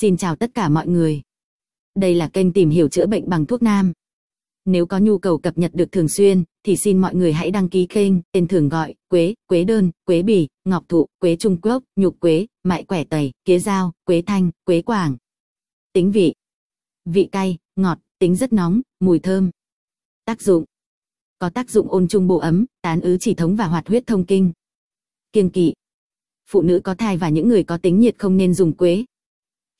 Xin chào tất cả mọi người. Đây là kênh tìm hiểu chữa bệnh bằng thuốc nam. Nếu có nhu cầu cập nhật được thường xuyên, thì xin mọi người hãy đăng ký kênh, tên thường gọi, quế, quế đơn, quế bỉ, ngọc thụ, quế Trung Quốc, nhục quế, mại quẻ tẩy, kế dao, quế thanh, quế quảng. Tính vị. Vị cay, ngọt, tính rất nóng, mùi thơm. Tác dụng. Có tác dụng ôn trung bổ ấm, tán ứ chỉ thống và hoạt huyết thông kinh. Kiêng kỵ. Phụ nữ có thai và những người có tính nhiệt không nên dùng quế,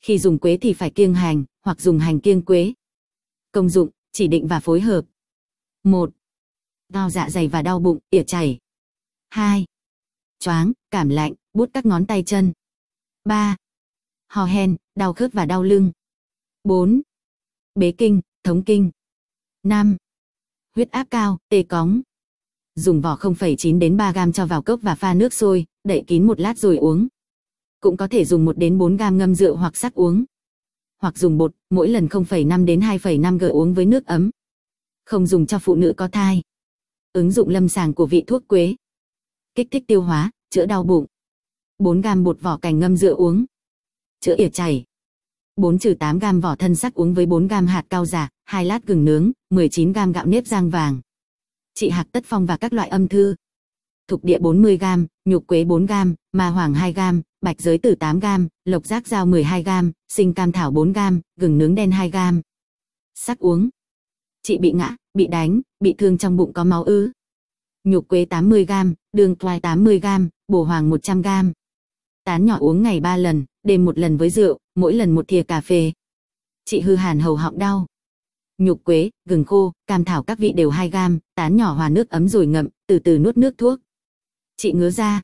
khi dùng quế thì phải kiêng hành, hoặc dùng hành kiêng quế. Công dụng, chỉ định và phối hợp. 1. Đau dạ dày và đau bụng, ỉa chảy. 2. Choáng, cảm lạnh, bút các ngón tay chân. 3. Hò hen, đau khớp và đau lưng. 4. Bế kinh, thống kinh. 5. Huyết áp cao, tê cóng. Dùng vỏ 0,9 đến 3 gam cho vào cốc và pha nước sôi, đậy kín một lát rồi uống. Cũng có thể dùng 1 đến 4 gam ngâm rượu hoặc sắc uống. Hoặc dùng bột, mỗi lần 0,5 đến 2,5 g uống với nước ấm. Không dùng cho phụ nữ có thai. Ứng dụng lâm sàng của vị thuốc quế. Kích thích tiêu hóa, chữa đau bụng. 4 gam bột vỏ cành ngâm rượu uống. Chữa ỉa chảy. 4-8 gam vỏ thân sắc uống với 4 gam hạt cao giả, 2 lát gừng nướng, 19 gam gạo nếp rang vàng. Trị hạc tất phong và các loại âm thư. Thục địa 40 gam, nhục quế 4 gam, ma hoàng 2 gam, bạch giới tử 8 gam, lộc giác dao 12 gam, sinh cam thảo 4 gam, gừng nướng đen 2 gam. Sắc uống. Chị bị ngã, bị đánh, bị thương trong bụng có máu ứ, Nhục quế 80 gam, đường toài 80 gam, bổ hoàng 100 gam. Tán nhỏ uống ngày 3 lần, đêm một lần với rượu, mỗi lần một thìa cà phê. Chị hư hàn hầu họng đau. Nhục quế, gừng khô, cam thảo các vị đều 2 gam, tán nhỏ hòa nước ấm rồi ngậm, từ từ nuốt nước thuốc. Chị ngứa ra.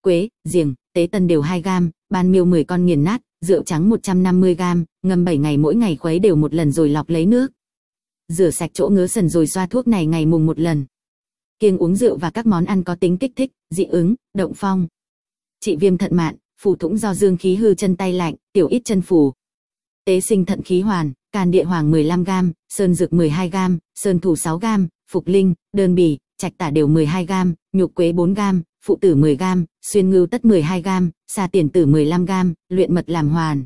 Quế, giềng, tế tân đều 2 gam, ban miêu 10 con nghiền nát, rượu trắng 150 gam, ngâm 7 ngày mỗi ngày khuấy đều một lần rồi lọc lấy nước. Rửa sạch chỗ ngứa sần rồi xoa thuốc này ngày mùng một lần. Kiêng uống rượu và các món ăn có tính kích thích, dị ứng, động phong. Trị viêm thận mạn, phù thủng do dương khí hư chân tay lạnh, tiểu ít chân phù. Tế sinh thận khí hoàn, càn địa hoàng 15 gam, sơn dược 12 gam, sơn thủ 6 gam, phục linh, đơn bì, trạch tả đều 12 gam, nhục quế 4 gam, phụ tử 10 gam, xuyên ngưu tất 12 gam, xà tiền tử 15 gam, luyện mật làm hoàn.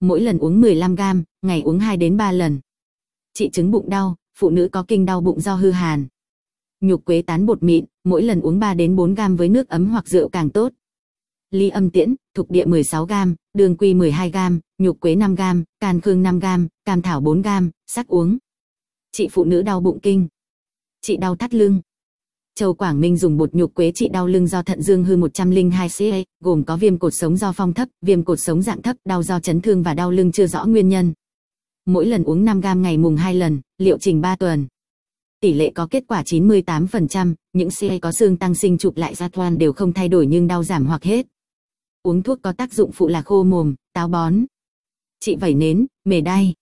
Mỗi lần uống 15 gam, ngày uống 2 đến 3 lần. Trị chứng bụng đau, phụ nữ có kinh đau bụng do hư hàn. Nhục quế tán bột mịn, mỗi lần uống 3 đến 4 gam với nước ấm hoặc rượu càng tốt. Ly âm tiễn, thục địa 16 gam, đường quy 12 gam, nhục quế 5 gam, càn khương 5 gam, cam thảo 4 gam, sắc uống. Trị phụ nữ đau bụng kinh. Trị đau thắt lưng, Châu Quảng Minh dùng bột nhục quế trị đau lưng do thận dương hư 102 CE, gồm có viêm cột sống do phong thấp, viêm cột sống dạng thấp, đau do chấn thương và đau lưng chưa rõ nguyên nhân. Mỗi lần uống 5 gam ngày mùng 2 lần, liệu trình 3 tuần. Tỷ lệ có kết quả 98%, những CE có xương tăng sinh chụp lại ra toàn đều không thay đổi nhưng đau giảm hoặc hết. Uống thuốc có tác dụng phụ là khô mồm, táo bón. Trị vẩy nến, mề đay,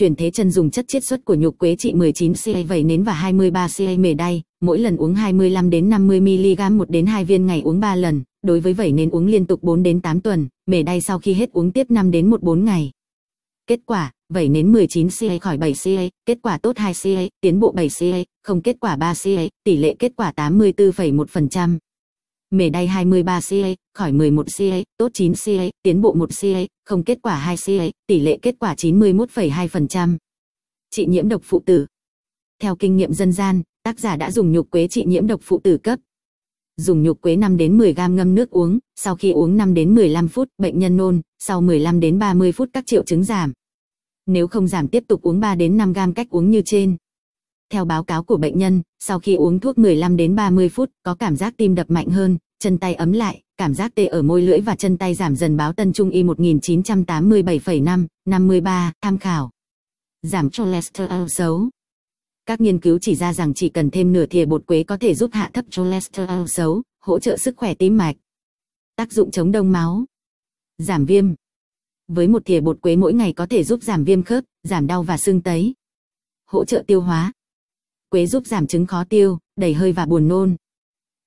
chuyển thế chân dùng chất chiết xuất của nhục quế trị 19 CA vẩy nến và 23 CA mề đay, mỗi lần uống 25 đến 50 mg 1 đến 2 viên ngày uống 3 lần, đối với vẩy nến uống liên tục 4 đến 8 tuần, mề đay sau khi hết uống tiếp 5 đến 14 ngày. Kết quả, vẩy nến 19 CA khỏi 7 CA, kết quả tốt 2 CA, tiến bộ 7 CA, không kết quả 3 CA, tỷ lệ kết quả 84,1%. Mề đay 23 CA, khỏi 11CA, tốt 9CA, tiến bộ 1CA, không kết quả 2CA, tỷ lệ kết quả 91,2%. Trị nhiễm độc phụ tử. Theo kinh nghiệm dân gian, tác giả đã dùng nhục quế trị nhiễm độc phụ tử cấp. Dùng nhục quế 5 đến 10 gam ngâm nước uống, sau khi uống 5 đến 15 phút, bệnh nhân nôn, sau 15 đến 30 phút các triệu chứng giảm. Nếu không giảm tiếp tục uống 3 đến 5 gam cách uống như trên. Theo báo cáo của bệnh nhân, sau khi uống thuốc 15 đến 30 phút, có cảm giác tim đập mạnh hơn, chân tay ấm lại, cảm giác tê ở môi lưỡi và chân tay giảm dần báo Tân Trung Y 1987,5, 53, tham khảo. Giảm cholesterol xấu. Các nghiên cứu chỉ ra rằng chỉ cần thêm nửa thìa bột quế có thể giúp hạ thấp cholesterol xấu, hỗ trợ sức khỏe tim mạch. Tác dụng chống đông máu. Giảm viêm. Với một thìa bột quế mỗi ngày có thể giúp giảm viêm khớp, giảm đau và sưng tấy. Hỗ trợ tiêu hóa. Quế giúp giảm chứng khó tiêu, đầy hơi và buồn nôn,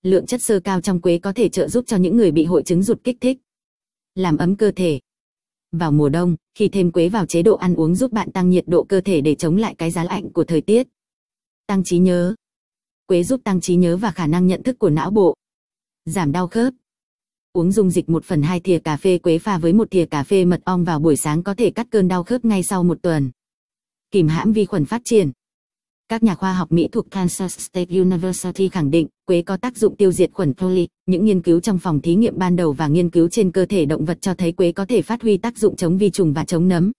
lượng chất xơ cao trong quế có thể trợ giúp cho những người bị hội chứng rụt kích thích. Làm ấm cơ thể. Vào mùa đông, khi thêm quế vào chế độ ăn uống giúp bạn tăng nhiệt độ cơ thể để chống lại cái giá lạnh của thời tiết. Tăng trí nhớ. Quế giúp tăng trí nhớ và khả năng nhận thức của não bộ. Giảm đau khớp. Uống dung dịch 1 phần 2 thìa cà phê quế pha với một thìa cà phê mật ong vào buổi sáng có thể cắt cơn đau khớp ngay sau một tuần. Kìm hãm vi khuẩn phát triển. Các nhà khoa học Mỹ thuộc Kansas State University khẳng định, quế có tác dụng tiêu diệt khuẩn coli. Những nghiên cứu trong phòng thí nghiệm ban đầu và nghiên cứu trên cơ thể động vật cho thấy quế có thể phát huy tác dụng chống vi trùng và chống nấm.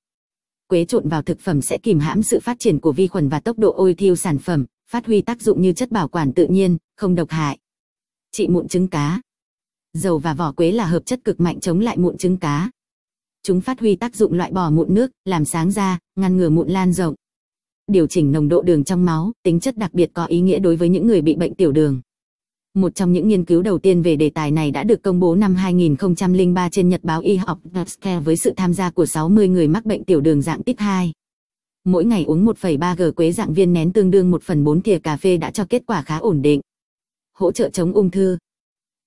Quế trộn vào thực phẩm sẽ kìm hãm sự phát triển của vi khuẩn và tốc độ ôi thiêu sản phẩm, phát huy tác dụng như chất bảo quản tự nhiên, không độc hại. Trị mụn trứng cá. Dầu và vỏ quế là hợp chất cực mạnh chống lại mụn trứng cá. Chúng phát huy tác dụng loại bỏ mụn nước, làm sáng da, ngăn ngừa mụn lan rộng điều chỉnh nồng độ đường trong máu, tính chất đặc biệt có ý nghĩa đối với những người bị bệnh tiểu đường. Một trong những nghiên cứu đầu tiên về đề tài này đã được công bố năm 2003 trên nhật báo y học Nutske với sự tham gia của 60 người mắc bệnh tiểu đường dạng tiếp 2. Mỗi ngày uống 1,3 g quế dạng viên nén tương đương 1 phần 4 thìa cà phê đã cho kết quả khá ổn định. Hỗ trợ chống ung thư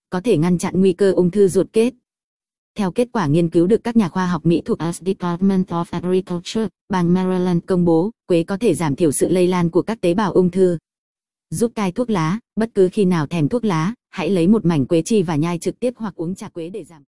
Có thể ngăn chặn nguy cơ ung thư ruột kết, theo kết quả nghiên cứu được các nhà khoa học Mỹ thuộc US Department of Agriculture, bang Maryland công bố, quế có thể giảm thiểu sự lây lan của các tế bào ung thư. Giúp cai thuốc lá, bất cứ khi nào thèm thuốc lá, hãy lấy một mảnh quế chi và nhai trực tiếp hoặc uống trà quế để giảm